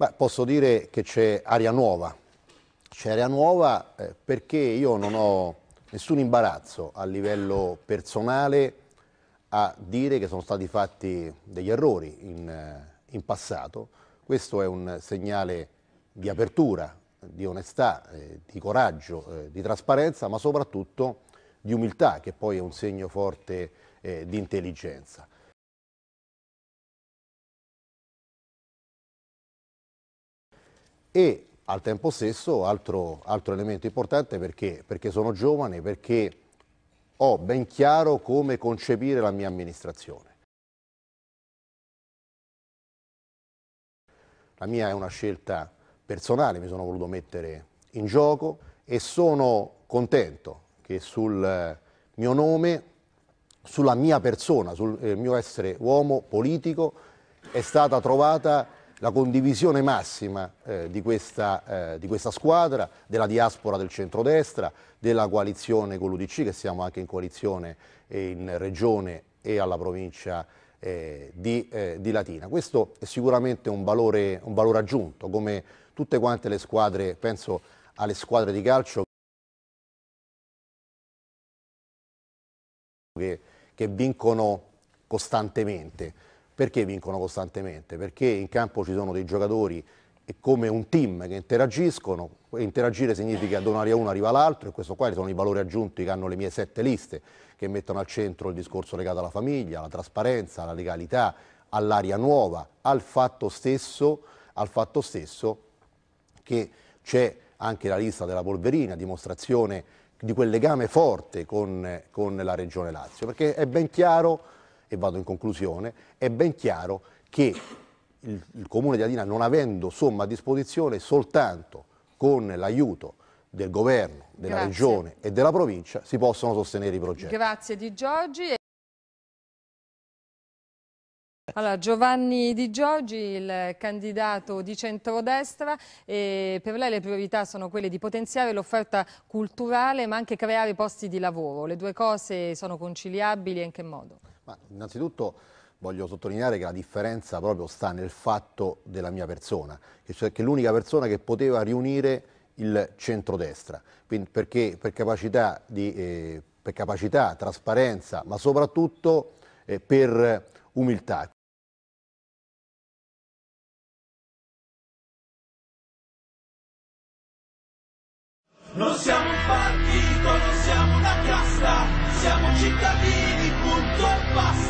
Beh, posso dire che c'è aria nuova, c'è aria nuova eh, perché io non ho nessun imbarazzo a livello personale a dire che sono stati fatti degli errori in, eh, in passato. Questo è un segnale di apertura, di onestà, eh, di coraggio, eh, di trasparenza, ma soprattutto di umiltà, che poi è un segno forte eh, di intelligenza. e al tempo stesso altro, altro elemento importante perché, perché sono giovane, perché ho ben chiaro come concepire la mia amministrazione. La mia è una scelta personale, mi sono voluto mettere in gioco e sono contento che sul eh, mio nome, sulla mia persona, sul eh, mio essere uomo politico è stata trovata la condivisione massima eh, di, questa, eh, di, questa, squadra, della diaspora del centrodestra, della coalizione con l'Udc, che siamo anche in coalizione in regione e alla provincia eh, di, eh, di, Latina. Questo è sicuramente un valore, un valore aggiunto, come tutte quante le squadre, penso alle squadre di calcio che, che vincono costantemente. Perché vincono costantemente? Perché in campo ci sono dei giocatori come un team che interagiscono, interagire significa donare a uno arriva l'altro e questo qua sono i valori aggiunti che hanno le mie sette liste, che mettono al centro il discorso legato alla famiglia, alla trasparenza, alla legalità, all'aria nuova, al fatto stesso, al fatto stesso che c'è anche la lista della polverina, dimostrazione di quel legame forte con, con la Regione Lazio, perché è ben chiaro e vado in conclusione, è ben chiaro che il, il Comune di Adina non avendo somma a disposizione soltanto con l'aiuto del governo, della Grazie. regione e della provincia si possono sostenere i progetti. Grazie Di Giorgi. Allora, Giovanni Di Giorgi, il candidato di centrodestra, e per lei le priorità sono quelle di potenziare l'offerta culturale ma anche creare posti di lavoro. Le due cose sono conciliabili e in che modo? Ma innanzitutto voglio sottolineare che la differenza proprio sta nel fatto della mia persona, che, cioè, che l'unica persona che poteva riunire il centrodestra, Quindi, perché per capacità, di, eh, per capacità, trasparenza, ma soprattutto eh, per umiltà. Non siamo un partito, non siamo una casta, siamo cittadini bus.